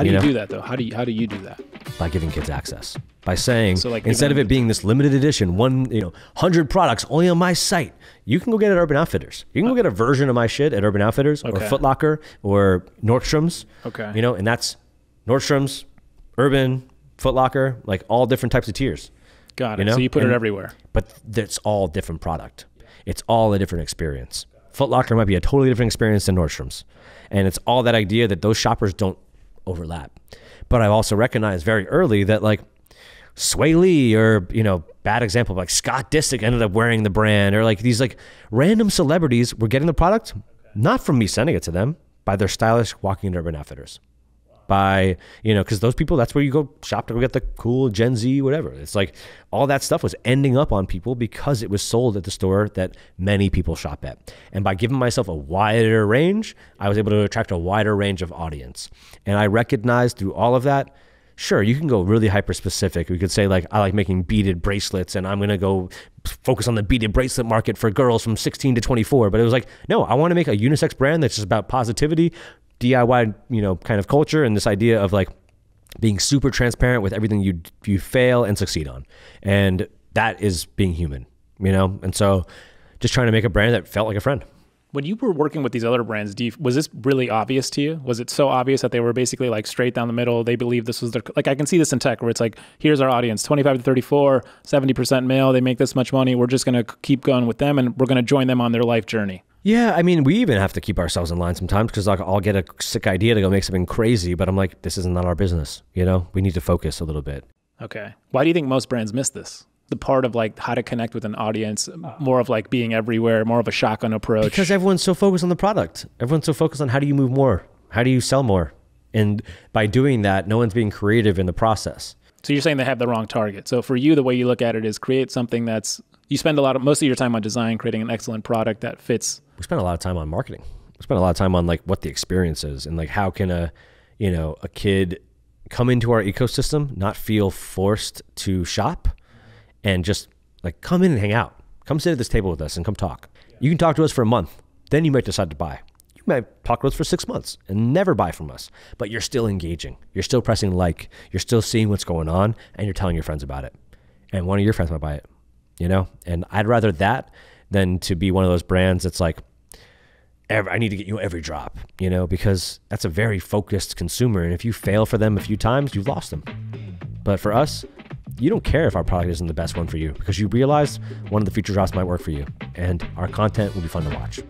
How do you, you do that though? How do you how do you do that? By giving kids access. By saying so like instead of it being this limited edition, one you know, hundred products only on my site, you can go get it at Urban Outfitters. You can go uh, get a version of my shit at Urban Outfitters okay. or Footlocker or Nordstrom's. Okay. You know, and that's Nordstrom's, Urban, Footlocker, like all different types of tiers. Got it. You know? So you put and, it everywhere. But that's all different product. It's all a different experience. Footlocker might be a totally different experience than Nordstrom's. And it's all that idea that those shoppers don't overlap. But i also recognized very early that like Sway Lee or, you know, bad example, like Scott Disick ended up wearing the brand or like these like random celebrities were getting the product, not from me sending it to them, by their stylish walking urban outfitters by you know because those people that's where you go shop to go get the cool gen z whatever it's like all that stuff was ending up on people because it was sold at the store that many people shop at and by giving myself a wider range i was able to attract a wider range of audience and i recognized through all of that sure you can go really hyper specific we could say like i like making beaded bracelets and i'm going to go focus on the beaded bracelet market for girls from 16 to 24 but it was like no i want to make a unisex brand that's just about positivity DIY, you know, kind of culture and this idea of like being super transparent with everything you you fail and succeed on, and that is being human, you know. And so, just trying to make a brand that felt like a friend. When you were working with these other brands, you, was this really obvious to you? Was it so obvious that they were basically like straight down the middle? They believe this was their like I can see this in tech where it's like here's our audience, 25 to 34, 70% male, they make this much money, we're just going to keep going with them and we're going to join them on their life journey. Yeah, I mean, we even have to keep ourselves in line sometimes because like I'll get a sick idea to go make something crazy, but I'm like, this is not our business. You know, we need to focus a little bit. Okay. Why do you think most brands miss this? The part of like how to connect with an audience, more of like being everywhere, more of a shotgun approach. Because everyone's so focused on the product. Everyone's so focused on how do you move more? How do you sell more? And by doing that, no one's being creative in the process. So you're saying they have the wrong target. So for you, the way you look at it is create something that's you spend a lot of most of your time on design, creating an excellent product that fits. We spend a lot of time on marketing. We spend a lot of time on like what the experience is and like how can a you know a kid come into our ecosystem, not feel forced to shop, and just like come in and hang out. Come sit at this table with us and come talk. You can talk to us for a month, then you might decide to buy. You might talk to us for six months and never buy from us, but you're still engaging. You're still pressing like, you're still seeing what's going on, and you're telling your friends about it. And one of your friends might buy it, you know? And I'd rather that than to be one of those brands that's like, I need to get you every drop, you know, because that's a very focused consumer. And if you fail for them a few times, you've lost them. But for us, you don't care if our product isn't the best one for you because you realize one of the future drops might work for you and our content will be fun to watch.